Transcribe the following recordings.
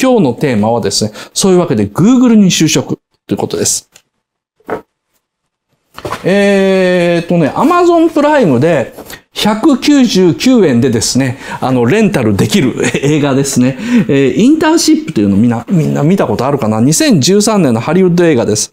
今日のテーマはですね、そういうわけで Google に就職ということです。えー、っとね、Amazon プライムで、199円でですね、あの、レンタルできる 映画ですね。えー、インターンシップというのみんな、みんな見たことあるかな ?2013 年のハリウッド映画です。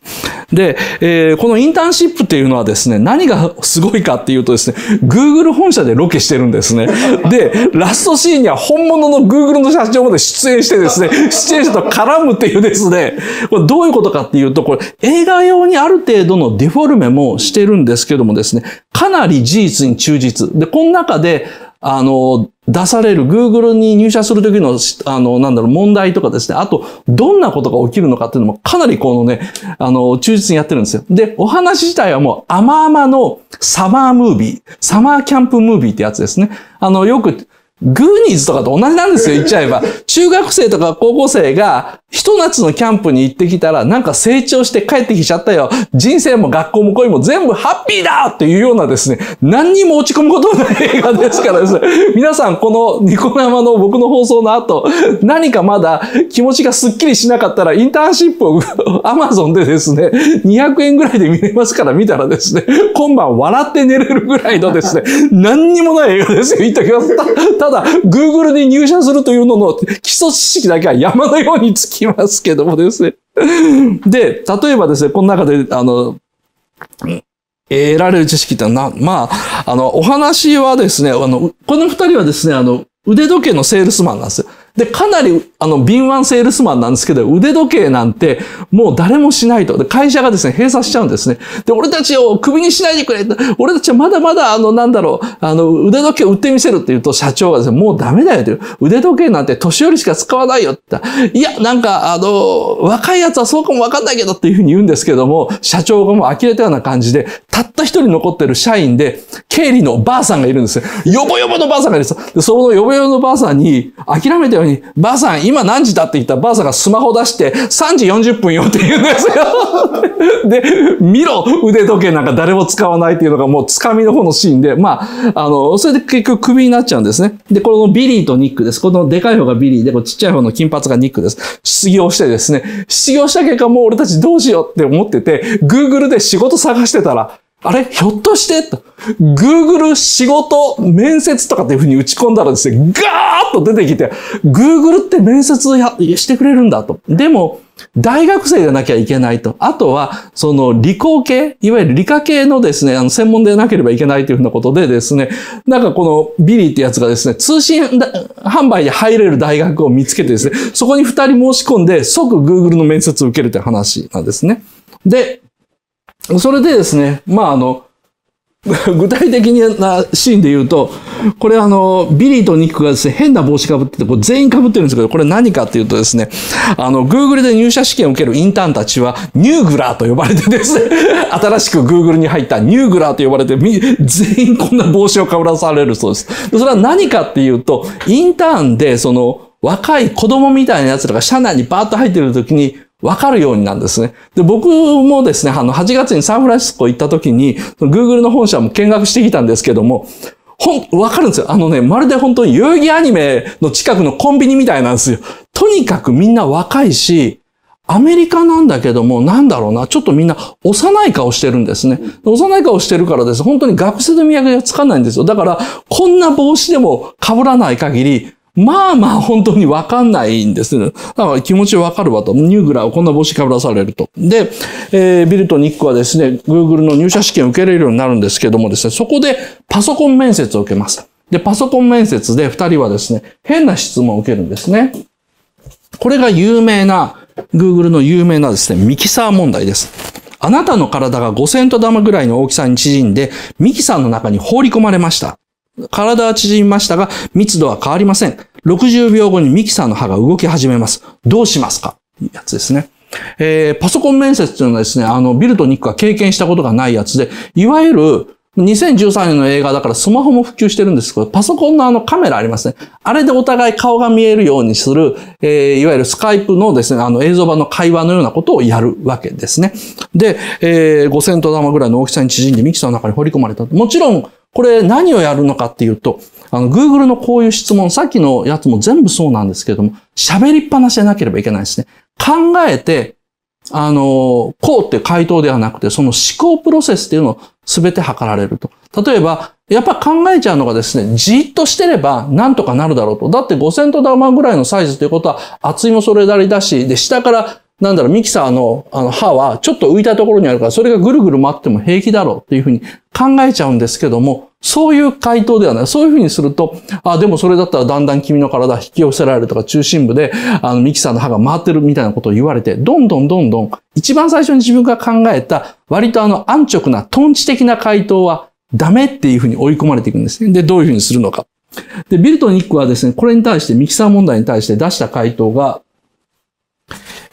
で、えー、このインターンシップっていうのはですね、何がすごいかっていうとですね、Google 本社でロケしてるんですね。で、ラストシーンには本物の Google の社長まで出演してですね、出演者と絡むっていうですね、これどういうことかっていうと、これ映画用にある程度のデフォルメもしてるんですけどもですね、かなり事実に忠実。で、この中で、あの、出される Google に入社するときの、あの、なんだろう、問題とかですね。あと、どんなことが起きるのかっていうのもかなりこのね、あの、忠実にやってるんですよ。で、お話自体はもう甘々のサマームービー、サマーキャンプムービーってやつですね。あの、よく、グーニーズとかと同じなんですよ、言っちゃえば。中学生とか高校生が、ひと夏のキャンプに行ってきたら、なんか成長して帰ってきちゃったよ。人生も学校も恋も全部ハッピーだっていうようなですね、何にも落ち込むことのない映画ですからですね、皆さんこのニコ生の僕の放送の後、何かまだ気持ちがスッキリしなかったら、インターンシップをアマゾンでですね、200円ぐらいで見れますから見たらですね、今晩笑って寝れるぐらいのですね、何にもない映画ですよ。言っおきます。ただ、Google に入社するというのの基礎知識だけは山のようにつき、きますけどもですね。で、例えばですね、この中で、あの、得られる知識ってな、まあ、あの、お話はですね、あの、この二人はですね、あの、腕時計のセールスマンなんですよ。で、かなり、あの、敏腕セールスマンなんですけど、腕時計なんて、もう誰もしないと。で、会社がですね、閉鎖しちゃうんですね。で、俺たちをクビにしないでくれ俺たちはまだまだ、あの、なんだろう、あの、腕時計売ってみせるって言うと、社長がですね、もうダメだよという。腕時計なんて年寄りしか使わないよって言った。いや、なんか、あの、若いやつはそうかもわかんないけどっていうふうに言うんですけども、社長がもう呆れたような感じで、たった一人残ってる社員で、経理のばあさんがいるんですよ。よぼよぼのばあさんがいるんですよ。で、そのよぼよぼのばあさんに、諦めたように、ばあさん、今何時だって言ったばあさんがスマホ出して、3時40分よって言うんですよ。で、見ろ腕時計なんか誰も使わないっていうのがもうつかみの方のシーンで、まあ、あの、それで結局クビになっちゃうんですね。で、このビリーとニックです。このでかい方がビリーで、こちっちゃい方の金髪がニックです。失業してですね、失業した結果もう俺たちどうしようって思ってて、Google で仕事探してたら、あれひょっとしてと Google 仕事、面接とかっていうふうに打ち込んだらですね、ガーッと出てきて、Google って面接してくれるんだと。でも、大学生ゃなきゃいけないと。あとは、その理工系、いわゆる理科系のですね、あの、専門でなければいけないというふうなことでですね、なんかこのビリーってやつがですね、通信販売に入れる大学を見つけてですね、そこに二人申し込んで、即 Google の面接を受けるという話なんですね。で、それでですね、まああの、具体的なシーンで言うと、これあの、ビリーとニックがですね、変な帽子かぶってて、これ全員かぶってるんですけど、これ何かっていうとですね、あの、Google で入社試験を受けるインターンたちは、ニューグラーと呼ばれてですね、新しく Google に入ったニューグラーと呼ばれて、全員こんな帽子をかぶらされるそうです。それは何かっていうと、インターンで、その、若い子供みたいな奴らが社内にバーッと入ってる時に、わかるようになんですね。で、僕もですね、あの、8月にサンフランシスコ行った時に、Google の本社も見学してきたんですけども、ほん、わかるんですよ。あのね、まるで本当に遊戯アニメの近くのコンビニみたいなんですよ。とにかくみんな若いし、アメリカなんだけども、なんだろうな、ちょっとみんな幼い顔してるんですね。幼い顔してるからです。本当に学生の見分けがつかないんですよ。だから、こんな帽子でも被らない限り、まあまあ本当にわかんないんですね。だから気持ちわかるわと。ニューグラをこんな帽子かぶらされると。で、えー、ビルとニックはですね、Google の入社試験を受けれるようになるんですけどもですね、そこでパソコン面接を受けます。で、パソコン面接で二人はですね、変な質問を受けるんですね。これが有名な、Google の有名なですね、ミキサー問題です。あなたの体が5セント玉ぐらいの大きさに縮んで、ミキサーの中に放り込まれました。体は縮みましたが、密度は変わりません。60秒後にミキサーの刃が動き始めます。どうしますかやつですね。えー、パソコン面接というのはですね、あの、ビルとニックが経験したことがないやつで、いわゆる、2013年の映画だからスマホも普及してるんですけど、パソコンのあのカメラありますね。あれでお互い顔が見えるようにする、えー、いわゆるスカイプのですね、あの映像版の会話のようなことをやるわけですね。で、えー、5000と玉ぐらいの大きさに縮んでミキサーの中に掘り込まれた。もちろん、これ何をやるのかっていうと、あの、Google のこういう質問、さっきのやつも全部そうなんですけれども、喋りっぱなしでなければいけないですね。考えて、あの、こうって回答ではなくて、その思考プロセスっていうのを全て測られると。例えば、やっぱ考えちゃうのがですね、じっとしてればなんとかなるだろうと。だって5000と玉ぐらいのサイズということは、厚いもそれなりだし、で、下から、なんだろう、ミキサーのあの刃はちょっと浮いたところにあるから、それがぐるぐる回っても平気だろうっていうふうに考えちゃうんですけども、そういう回答ではない。そういうふうにすると、あ、でもそれだったらだんだん君の体引き寄せられるとか、中心部で、あの、ミキサーの歯が回ってるみたいなことを言われて、どんどんどんどん、一番最初に自分が考えた、割とあの、安直な、トンチ的な回答は、ダメっていうふうに追い込まれていくんですね。で、どういうふうにするのか。で、ビルトニックはですね、これに対して、ミキサー問題に対して出した回答が、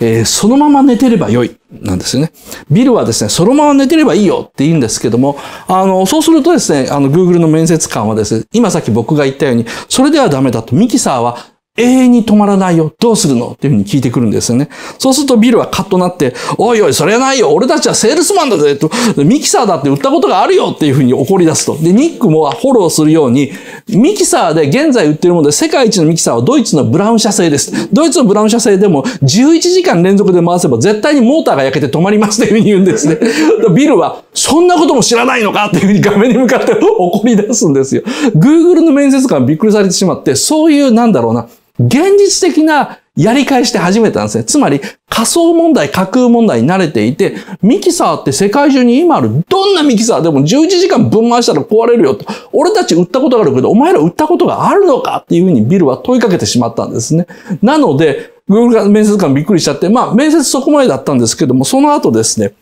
えー、そのまま寝てれば良い、なんですよね。ビルはですね、そのまま寝てればいいよって言うんですけども、あの、そうするとですね、あの、Google の面接官はですね、今さっき僕が言ったように、それではダメだと、ミキサーは永遠に止まらないよ。どうするのっていうふうに聞いてくるんですよね。そうするとビルはカッとなって、おいおい、それはないよ。俺たちはセールスマンだぜ。と、ミキサーだって売ったことがあるよっていうふうに怒り出すと。で、ニックもフォローするように、ミキサーで現在売ってるもので、世界一のミキサーはドイツのブラウン社製です。ドイツのブラウン社製でも11時間連続で回せば絶対にモーターが焼けて止まりますっていうふうに言うんですね。ビルは、そんなことも知らないのかっていうふうに画面に向かって怒り出すんですよ。Google の面接官びっくりされてしまって、そういうなんだろうな、現実的なやり返して始めたんですね。つまり仮想問題、架空問題に慣れていて、ミキサーって世界中に今あるどんなミキサーでも11時間分回したら壊れるよと。俺たち売ったことがあるけど、お前ら売ったことがあるのかっていうふうにビルは問いかけてしまったんですね。なので、Google が面接官びっくりしちゃって、まあ面接そこまでだったんですけども、その後ですね、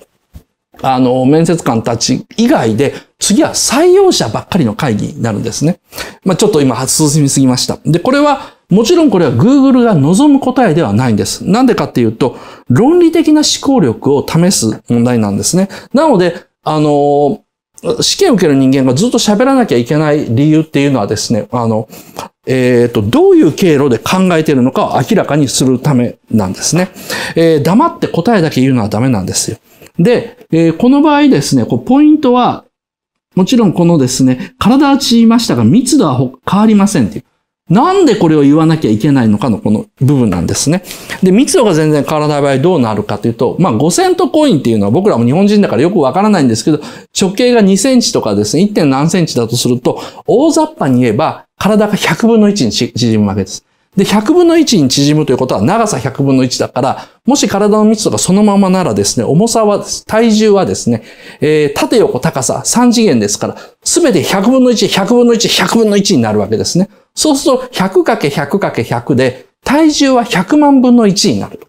あの、面接官たち以外で、次は採用者ばっかりの会議になるんですね。まあ、ちょっと今、進みすぎました。で、これは、もちろんこれは Google が望む答えではないんです。なんでかっていうと、論理的な思考力を試す問題なんですね。なので、あの、試験を受ける人間がずっと喋らなきゃいけない理由っていうのはですね、あの、えっ、ー、と、どういう経路で考えているのかを明らかにするためなんですね。えー、黙って答えだけ言うのはダメなんですよ。で、えー、この場合ですね、こうポイントは、もちろんこのですね、体は散りましたが密度は変わりませんっていう。なんでこれを言わなきゃいけないのかのこの部分なんですね。で、密度が全然変わらない場合どうなるかというと、まあ5セントコインっていうのは僕らも日本人だからよくわからないんですけど、直径が2センチとかですね、1. 何センチだとすると、大雑把に言えば体が100分の1に縮むわけです。で、100分の1に縮むということは長さ100分の1だから、もし体の密度がそのままならですね、重さは、体重はですね、えー、縦横高さ3次元ですから、すべて100分の1、100分の1、100分の1になるわけですね。そうすると 100×100×100 で体重は100万分の1になると。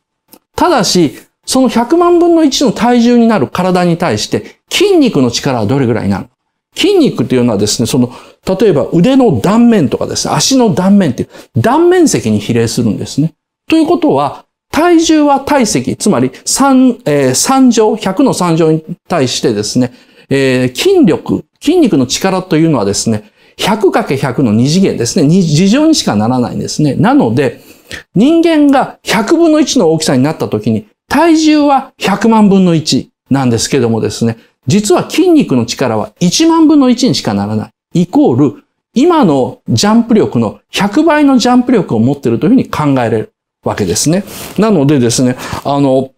ただし、その100万分の1の体重になる体に対して筋肉の力はどれぐらいになる筋肉というのはですね、その、例えば腕の断面とかですね、足の断面っていう断面積に比例するんですね。ということは、体重は体積、つまり3、えー、3乗、100の3乗に対してですね、えー、筋力、筋肉の力というのはですね、100×100 の二次元ですね。二乗にしかならないんですね。なので、人間が100分の1の大きさになった時に、体重は100万分の1なんですけどもですね、実は筋肉の力は1万分の1にしかならない。イコール、今のジャンプ力の100倍のジャンプ力を持っているというふうに考えれるわけですね。なのでですね、あの、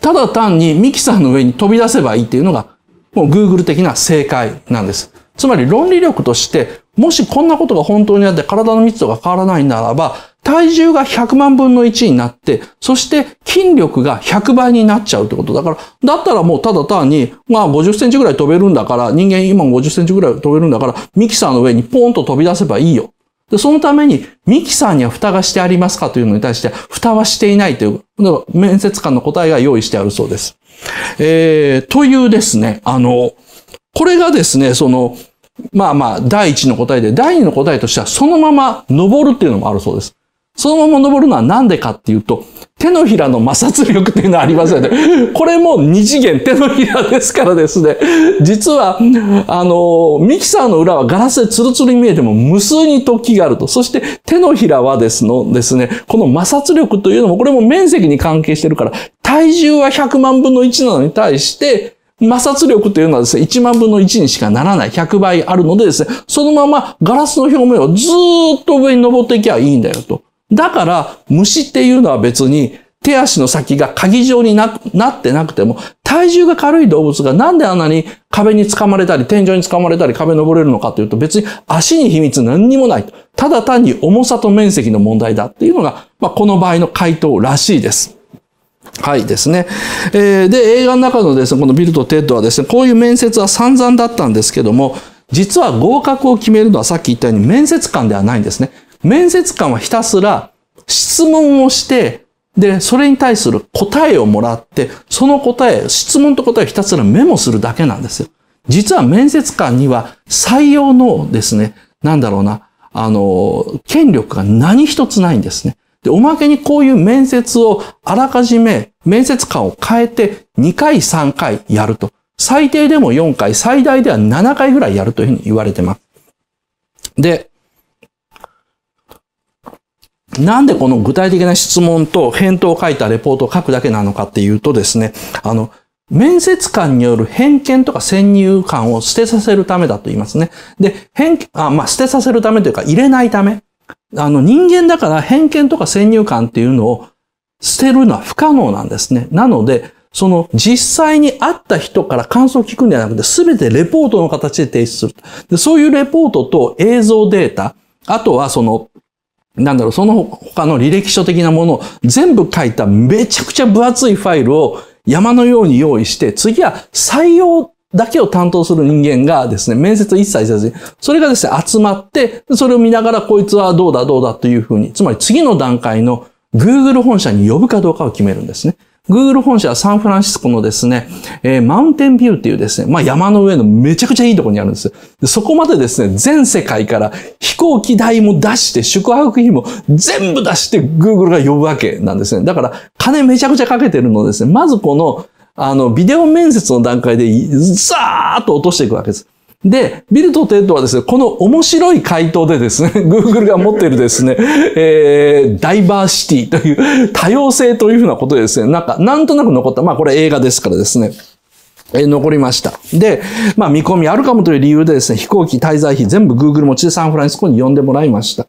ただ単にミキサーの上に飛び出せばいいっていうのが、もう Google 的な正解なんです。つまり論理力として、もしこんなことが本当にあって体の密度が変わらないならば、体重が100万分の1になって、そして筋力が100倍になっちゃうってことだから、だったらもうただ単に、まあ50センチぐらい飛べるんだから、人間今50センチぐらい飛べるんだから、ミキサーの上にポーンと飛び出せばいいよ。で、そのために、ミキサーには蓋がしてありますかというのに対して、蓋はしていないという、面接官の答えが用意してあるそうです。えー、というですね、あの、これがですね、その、まあまあ、第一の答えで、第二の答えとしては、そのまま登るっていうのもあるそうです。そのまま登るのは何でかっていうと、手のひらの摩擦力っていうのはありますよね。これも二次元、手のひらですからですね。実は、あの、ミキサーの裏はガラスでツルツルに見えても無数に突起があると。そして手のひらはですのですね、この摩擦力というのもこれも面積に関係してるから、体重は100万分の1なのに対して、摩擦力というのはですね、1万分の1にしかならない、100倍あるのでですね、そのままガラスの表面をずっと上に登っていけばいいんだよと。だから、虫っていうのは別に、手足の先が鍵状になってなくても、体重が軽い動物がなんであんなに壁に掴まれたり、天井に掴まれたり、壁登れるのかというと別に足に秘密何にもない。ただ単に重さと面積の問題だっていうのが、まあ、この場合の回答らしいです。はいですね。えで、映画の中のですね、このビルとテッドはですね、こういう面接は散々だったんですけども、実は合格を決めるのはさっき言ったように面接官ではないんですね。面接官はひたすら質問をして、で、それに対する答えをもらって、その答え、質問と答えをひたすらメモするだけなんですよ。実は面接官には採用のですね、なんだろうな、あの、権力が何一つないんですね。で、おまけにこういう面接をあらかじめ面接官を変えて2回3回やると。最低でも4回、最大では7回ぐらいやるというふうに言われてます。で、なんでこの具体的な質問と返答を書いたレポートを書くだけなのかっていうとですね、あの、面接官による偏見とか先入観を捨てさせるためだと言いますね。で、偏、あまあ、捨てさせるためというか入れないため。あの人間だから偏見とか先入観っていうのを捨てるのは不可能なんですね。なので、その実際に会った人から感想を聞くんではなくて、すべてレポートの形で提出するで。そういうレポートと映像データ、あとはその、なんだろう、その他の履歴書的なものを全部書いためちゃくちゃ分厚いファイルを山のように用意して、次は採用だけを担当する人間がですね、面接一切せずに、それがですね、集まって、それを見ながらこいつはどうだどうだというふうに、つまり次の段階の Google 本社に呼ぶかどうかを決めるんですね。Google 本社はサンフランシスコのですね、えー、マウンテンビューっていうですね、まあ山の上のめちゃくちゃいいところにあるんですで。そこまでですね、全世界から飛行機代も出して、宿泊費も全部出して Google が呼ぶわけなんですね。だから金めちゃくちゃかけてるのですね、まずこのあの、ビデオ面接の段階で、ザーッと落としていくわけです。で、ビルとテッドはですね、この面白い回答でですね、Google が持っているですね、えー、ダイバーシティという多様性というふうなことでですね、なんか、なんとなく残った。まあこれ映画ですからですね。えー、残りました。で、まあ見込みあるかもという理由でですね、飛行機滞在費全部 Google 持ちでサンフランシスコに呼んでもらいました。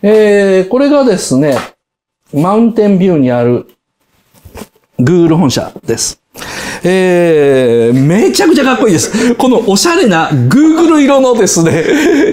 えー、これがですね、マウンテンビューにある Google 本社です。えー、めちゃくちゃかっこいいです。このおしゃれなグーグル色のですね、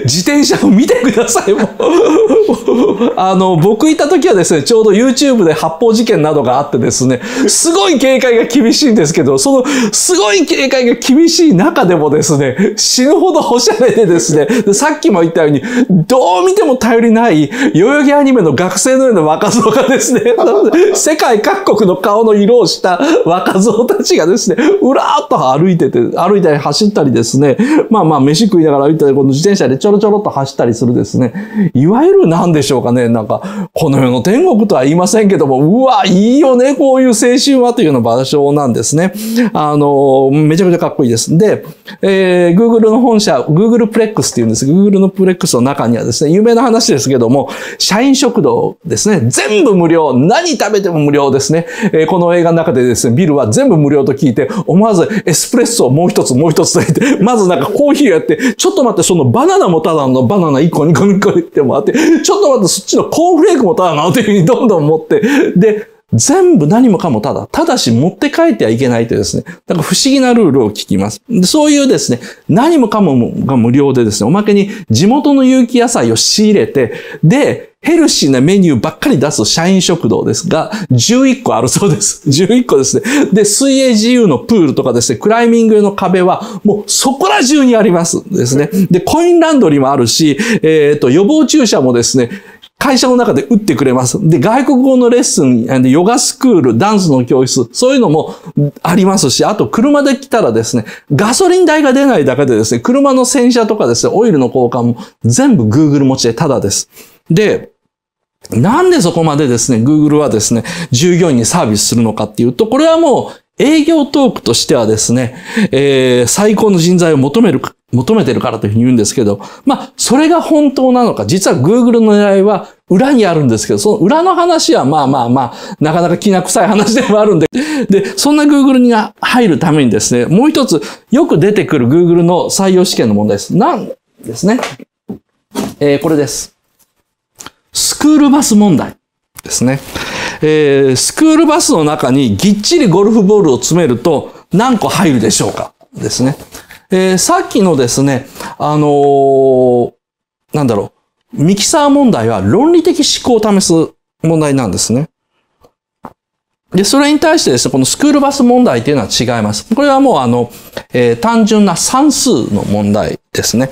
自転車を見てください、もう。あの、僕いた時はですね、ちょうど YouTube で発砲事件などがあってですね、すごい警戒が厳しいんですけど、そのすごい警戒が厳しい中でもですね、死ぬほどおしゃれでですね、さっきも言ったように、どう見ても頼りない代々木アニメの学生のような若造がですね、世界各国の顔の色をした若造たちがですね、ですね、うらーっと歩いてて、歩いたり走ったりですね、まあまあ飯食いながら歩いたり、この自転車でちょろちょろっと走ったりするですね、いわゆる何でしょうかね、なんか、この世の天国とは言いませんけども、うわ、いいよね、こういう青春はというような場所なんですね。あの、めちゃくちゃかっこいいです。で、えー、Google の本社、Google プレックスっていうんです。Google のプレックスの中にはですね、有名な話ですけども、社員食堂ですね、全部無料、何食べても無料ですね。えー、この映画の中でですね、ビルは全部無料と聞いていて、思わずエスプレッソをもう一つもう一つと言って、まずなんかコーヒーをやって、ちょっと待って、そのバナナもただのバナナ1個2個2個ってもらって、ちょっと待って、そっちのコーンフレークもただなのというふうに どんどん持って、で、全部何もかもただ、ただし持って帰ってはいけないというですね、なんか不思議なルールを聞きます。そういうですね、何もかもが無料でですね、おまけに地元の有機野菜を仕入れて、で、ヘルシーなメニューばっかり出す社員食堂ですが、11個あるそうです。11 個ですね。で、水泳自由のプールとかですね、クライミングの壁は、もうそこら中にありますですね。で、コインランドリーもあるし、えっ、ー、と、予防注射もですね、会社の中で打ってくれます。で、外国語のレッスン、ヨガスクール、ダンスの教室、そういうのもありますし、あと車で来たらですね、ガソリン代が出ないだけでですね、車の洗車とかですね、オイルの交換も全部 Google 持ちでタダです。で、なんでそこまでですね、Google はですね、従業員にサービスするのかっていうと、これはもう営業トークとしてはですね、えー、最高の人材を求める、求めてるからというふうに言うんですけど、まあ、それが本当なのか、実は Google の狙いは裏にあるんですけど、その裏の話はまあまあまあ、なかなか気な臭い話でもあるんで、で、そんな Google に入るためにですね、もう一つ、よく出てくる Google の採用試験の問題です。なんですね。えー、これです。クールバス問題ですね。えー、スクールバスの中にぎっちりゴルフボールを詰めると何個入るでしょうかですね。えー、さっきのですね、あのー、なんだろう、ミキサー問題は論理的思考を試す問題なんですね。で、それに対してですね、このスクールバス問題っていうのは違います。これはもうあの、えー、単純な算数の問題ですね。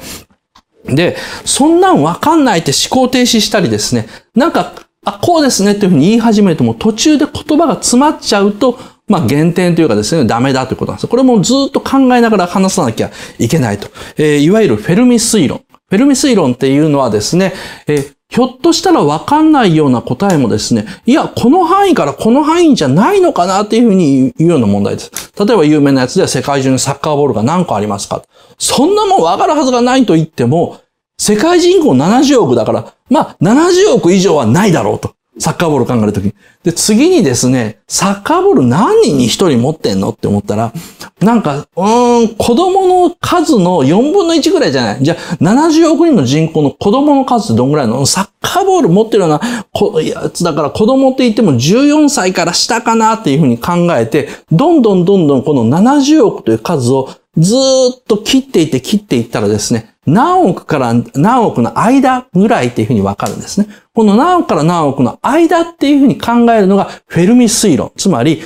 で、そんなんわかんないって思考停止したりですね、なんか、あ、こうですねっていうふうに言い始めても途中で言葉が詰まっちゃうと、まあ、減点というかですね、ダメだということなんです。これもずっと考えながら話さなきゃいけないと。えー、いわゆるフェルミ推論。フェルミ推論っていうのはですね、えー、ひょっとしたらわかんないような答えもですね、いや、この範囲からこの範囲じゃないのかなっていうふうに言うような問題です。例えば有名なやつでは世界中にサッカーボールが何個ありますかそんなもんわかるはずがないと言っても、世界人口70億だから、まあ70億以上はないだろうと。サッカーボール考えるとき。で、次にですね、サッカーボール何人に1人持ってんのって思ったら、なんか、うーん、子供の数の4分の1ぐらいじゃない。じゃあ、70億人の人口の子供の数ってどんぐらいのサッカーボール持ってるようなやつだから子供って言っても14歳から下かなっていうふうに考えて、どんどんどんどんこの70億という数をずっと切っていって切っていったらですね、何億から何億の間ぐらいっていうふうにわかるんですね。この何億から何億の間っていうふうに考えるのがフェルミ推論。つまり、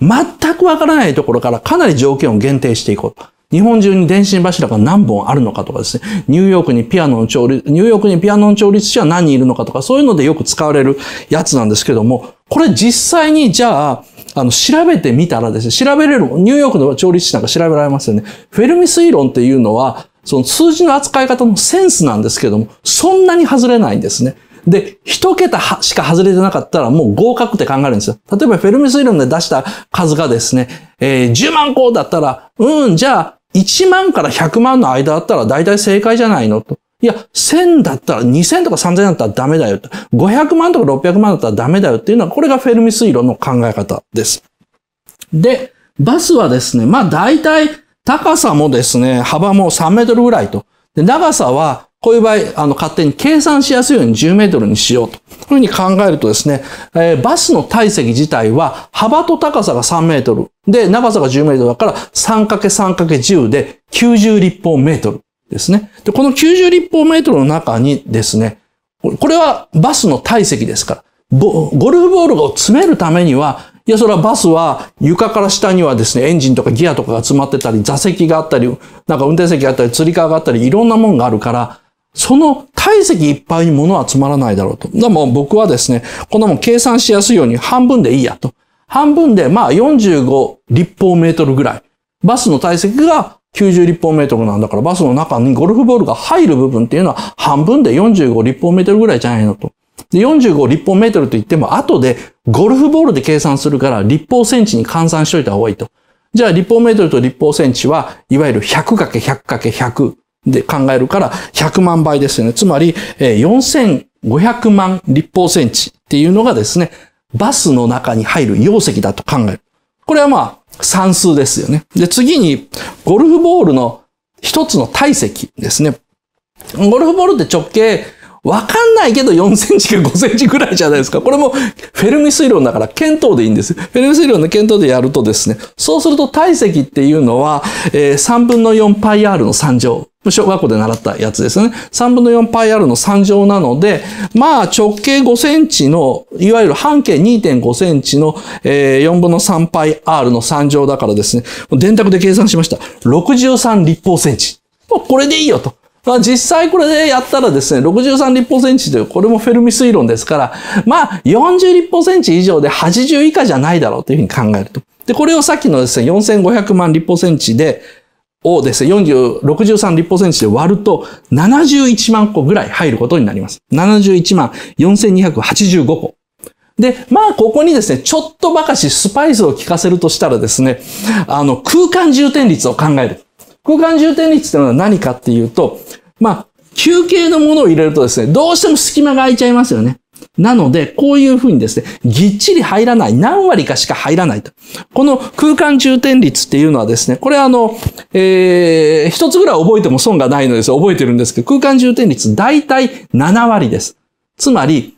全くわからないところからかなり条件を限定していこうと。日本中に電信柱が何本あるのかとかですね、ニューヨークにピアノの調律、ニューヨークにピアノの調律師は何人いるのかとか、そういうのでよく使われるやつなんですけども、これ実際にじゃあ、あの、調べてみたらですね、調べれる、ニューヨークの調理師なんか調べられますよね。フェルミ推論っていうのは、その数字の扱い方のセンスなんですけども、そんなに外れないんですね。で、一桁しか外れてなかったらもう合格って考えるんですよ。例えばフェルミ推論で出した数がですね、えー、10万個だったら、うん、じゃあ1万から100万の間だったら大体正解じゃないのと。いや、1000だったら、2000とか3000だったらダメだよ。500万とか600万だったらダメだよっていうのは、これがフェルミ推論の考え方です。で、バスはですね、まあ大体高さもですね、幅も3メートルぐらいと。で、長さは、こういう場合、あの、勝手に計算しやすいように10メートルにしようと。こういうふうに考えるとですね、えー、バスの体積自体は幅と高さが3メートル。で、長さが10メートルだから 3×3×10 で90立方メートル。ですね。で、この90立方メートルの中にですね、これはバスの体積ですから、ゴルフボールを詰めるためには、いや、それはバスは床から下にはですね、エンジンとかギアとかが詰まってたり、座席があったり、なんか運転席があったり、釣り革があったり、いろんなもんがあるから、その体積いっぱいに物は詰まらないだろうと。でも僕はですね、こんなもん計算しやすいように半分でいいやと。半分で、まあ45立方メートルぐらい。バスの体積が90立方メートルなんだから、バスの中にゴルフボールが入る部分っていうのは半分で45立方メートルぐらいじゃないのと。で、45立方メートルと言っても、後でゴルフボールで計算するから立方センチに換算しといた方がいいと。じゃあ立方メートルと立方センチは、いわゆる 100×100×100 で考えるから100万倍ですよね。つまり、4500万立方センチっていうのがですね、バスの中に入る容積だと考える。これはまあ、算数ですよね。で、次に、ゴルフボールの一つの体積ですね。ゴルフボールって直径、わかんないけど4センチか5センチぐらいじゃないですか。これもフェルミ推論だから検討でいいんです。フェルミ推論の検討でやるとですね、そうすると体積っていうのは、えー、3分の 4πr の3乗小学校で習ったやつですね。3分の 4πr の3乗なので、まあ直径5センチの、いわゆる半径2.5センチの、4分の 3πr の3乗だからですね、電卓で計算しました。63立方センチ。これでいいよと。まあ、実際これでやったらですね、63立方センチという、これもフェルミ推論ですから、まあ40立方センチ以上で80以下じゃないだろうというふうに考えると。で、これをさっきのですね、4500万立方センチで、をですね、40、63立方センチで割ると、71万個ぐらい入ることになります。71万4285個。で、まあ、ここにですね、ちょっとばかしスパイスを効かせるとしたらですね、あの、空間充填率を考える。空間充填率っていうのは何かっていうと、まあ、休憩のものを入れるとですね、どうしても隙間が空いちゃいますよね。なので、こういうふうにですね、ぎっちり入らない、何割かしか入らないと。この空間充填率っていうのはですね、これあの、えー、一つぐらい覚えても損がないのです。覚えてるんですけど、空間充填率大体7割です。つまり、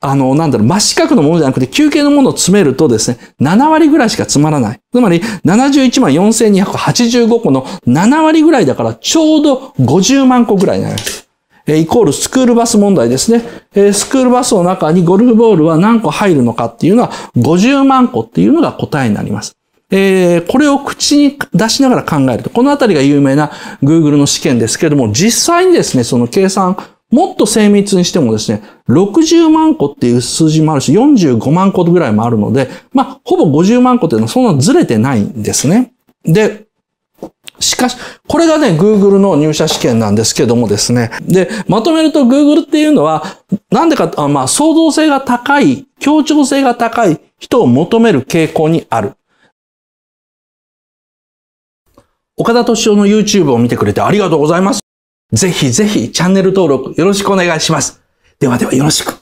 あの、なんだろう、真四角のものじゃなくて、休憩のものを詰めるとですね、7割ぐらいしか詰まらない。つまり、71万4285個の7割ぐらいだから、ちょうど50万個ぐらいになります。イコールスクールバス問題ですね。スクールバスの中にゴルフボールは何個入るのかっていうのは50万個っていうのが答えになります。えー、これを口に出しながら考えると、このあたりが有名な Google の試験ですけれども、実際にですね、その計算、もっと精密にしてもですね、60万個っていう数字もあるし、45万個ぐらいもあるので、まあ、ほぼ50万個っていうのはそんなずれてないんですね。で、しかし、これがね、Google の入社試験なんですけどもですね。で、まとめると Google っていうのは、なんでか、あまあ、創造性が高い、協調性が高い人を求める傾向にある。岡田敏夫の YouTube を見てくれてありがとうございます。ぜひぜひチャンネル登録よろしくお願いします。ではではよろしく。